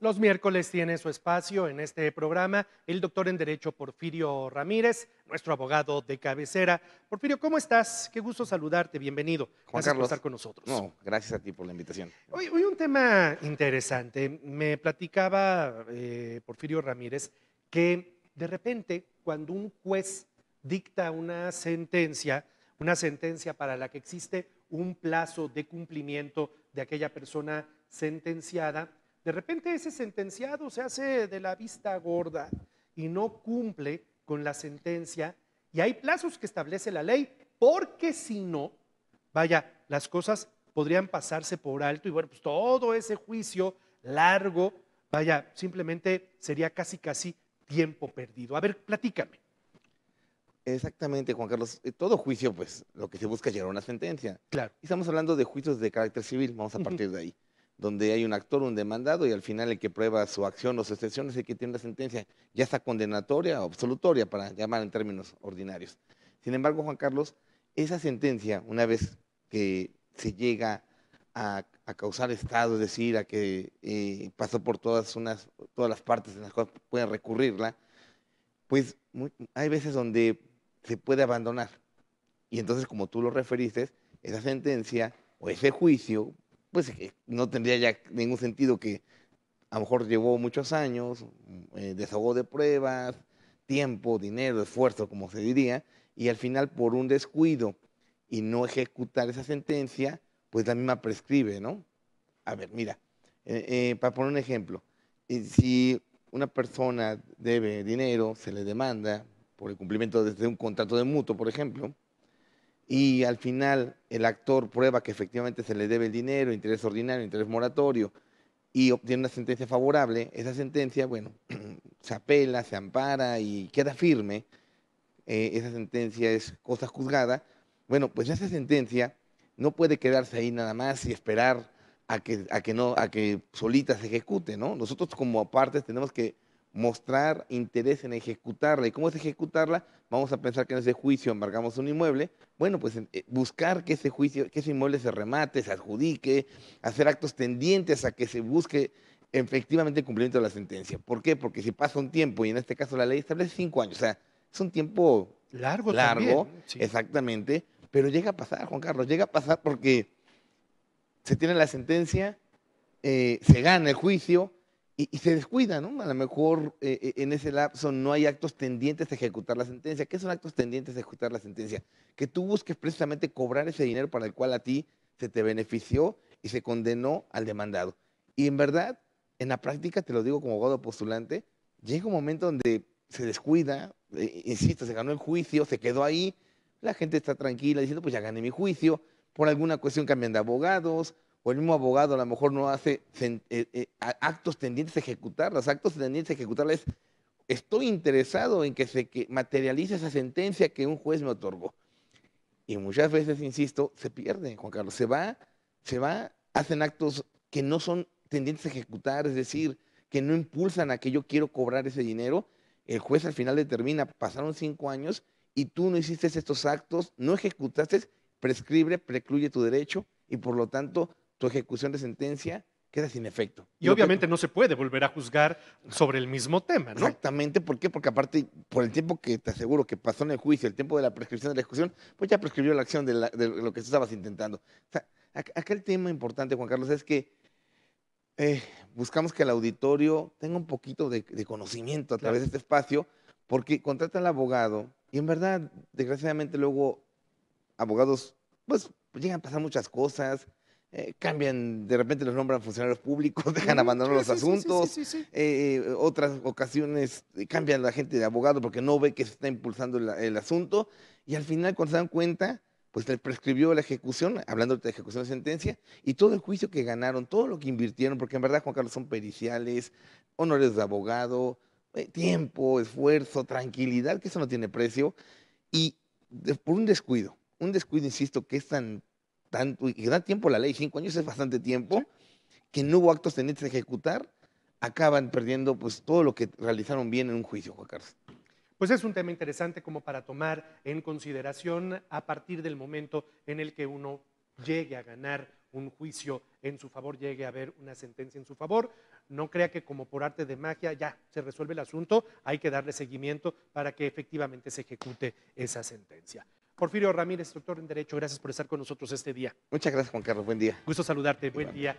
Los miércoles tiene su espacio en este programa el doctor en Derecho Porfirio Ramírez, nuestro abogado de cabecera. Porfirio, ¿cómo estás? Qué gusto saludarte, bienvenido. Juan gracias Carlos. estar con nosotros. No, gracias a ti por la invitación. Hoy, un tema interesante. Me platicaba eh, Porfirio Ramírez que de repente cuando un juez dicta una sentencia, una sentencia para la que existe un plazo de cumplimiento de aquella persona sentenciada, de repente ese sentenciado se hace de la vista gorda y no cumple con la sentencia y hay plazos que establece la ley porque si no, vaya, las cosas podrían pasarse por alto y bueno, pues todo ese juicio largo, vaya, simplemente sería casi, casi tiempo perdido. A ver, platícame. Exactamente, Juan Carlos. Eh, todo juicio, pues, lo que se busca es llegar a una sentencia. Claro. Y estamos hablando de juicios de carácter civil, vamos a partir de ahí donde hay un actor, un demandado, y al final el que prueba su acción o su excepción es el que tiene una sentencia, ya está condenatoria o absolutoria, para llamar en términos ordinarios. Sin embargo, Juan Carlos, esa sentencia, una vez que se llega a, causar estado, es decir, a que eh, pasó por todas, las partes en las cuales pueden recurrirla, pues hay veces donde se puede abandonar. Y entonces, como tú lo referiste, esa sentencia o ese juicio pues eh, no tendría ya ningún sentido que a lo mejor llevó muchos años, mm, eh, desahogó de pruebas, tiempo, dinero, esfuerzo, como se diría, y al final por un descuido y no ejecutar esa sentencia, pues la misma prescribe, ¿no? A ver, mira, eh, eh, para poner un ejemplo, si una persona debe dinero, se le demanda por el cumplimiento de un contrato de mutuo, por ejemplo, y al final el actor prueba que efectivamente se le debe el dinero, interés ordinario, interés moratorio, y obtiene una sentencia favorable, esa sentencia, bueno, se apela, se ampara y queda firme, eh, esa sentencia es cosa juzgada, bueno, pues esa sentencia no puede quedarse ahí nada más y esperar a que, a que, no, a que solita se ejecute, ¿no? Nosotros como partes tenemos que mostrar interés en ejecutarla. ¿Y cómo es ejecutarla? Vamos a pensar que en ese juicio embargamos un inmueble. Bueno, pues eh, buscar que ese juicio, que ese inmueble se remate, se adjudique, hacer actos tendientes a que se busque efectivamente el cumplimiento de la sentencia. ¿Por qué? Porque si pasa un tiempo, y en este caso la ley establece cinco años, o sea, es un tiempo largo, largo exactamente, pero llega a pasar, Juan Carlos, llega a pasar porque se tiene la sentencia, eh, se gana el juicio, y, se descuida, ¿no? A lo mejor eh, eh, en ese lapso no hay actos tendientes a ejecutar la sentencia. ¿Qué son actos tendientes a ejecutar la sentencia? Que tú busques precisamente cobrar ese dinero para el cual a ti se te benefició y se condenó al demandado. Y en verdad, en la práctica, te lo digo como abogado postulante, llega un momento donde se descuida, eh, insisto, se ganó el juicio, se quedó ahí, la gente está tranquila diciendo, pues ya gané mi juicio, por alguna cuestión cambian de abogados, o el mismo abogado a lo mejor no hace eh, eh, actos tendientes a ejecutarlas. Actos tendientes a ejecutarlas es, estoy interesado en que se que materialice esa sentencia que un juez me otorgó. Y muchas veces, insisto, se pierde, Juan Carlos, se va, se va, hacen actos que no son tendientes a ejecutar, es decir, que no impulsan a que yo quiero cobrar ese dinero. El juez al final determina, pasaron cinco años y tú no hiciste estos actos, no ejecutaste, prescribe, precluye tu derecho y por lo tanto tu ejecución de sentencia queda sin efecto. Y obviamente no se puede volver a juzgar sobre el mismo tema, ¿no? Exactamente, ¿por qué? Porque aparte, por el tiempo que te aseguro que pasó en el juicio, el tiempo de la prescripción de la ejecución, pues ya prescribió la acción de, lo que tú estabas intentando. O acá el tema importante, Juan Carlos, es que eh, buscamos que el auditorio tenga un poquito de, conocimiento a través de este espacio, porque contrata al abogado y en verdad, desgraciadamente luego, abogados, pues, llegan a pasar muchas cosas, eh, cambian, de repente los nombran funcionarios públicos, dejan abandonar los asuntos, otras ocasiones cambian la gente de abogado porque no ve que se está impulsando el asunto y al final cuando se dan cuenta, pues le prescribió la ejecución, hablando de ejecución de sentencia, y todo el juicio que ganaron, todo lo que invirtieron, porque en verdad Juan Carlos son periciales, honores de abogado, eh, tiempo, esfuerzo, tranquilidad, que eso no tiene precio, y por un descuido, un descuido, insisto, que es tan tanto, y da tiempo la ley, cinco años es bastante tiempo, que no hubo actos tenientes de ejecutar, acaban perdiendo pues todo lo que realizaron bien en un juicio, Juan Pues es un tema interesante como para tomar en consideración a partir del momento en el que uno llegue a ganar un juicio en su favor, llegue a haber una sentencia en su favor. No crea que como por arte de magia ya se resuelve el asunto, hay que darle seguimiento para que efectivamente se ejecute esa sentencia. Porfirio Ramírez, doctor en Derecho, gracias por estar con nosotros este día. Muchas gracias, Juan Carlos. Buen día. Gusto saludarte. Buen día.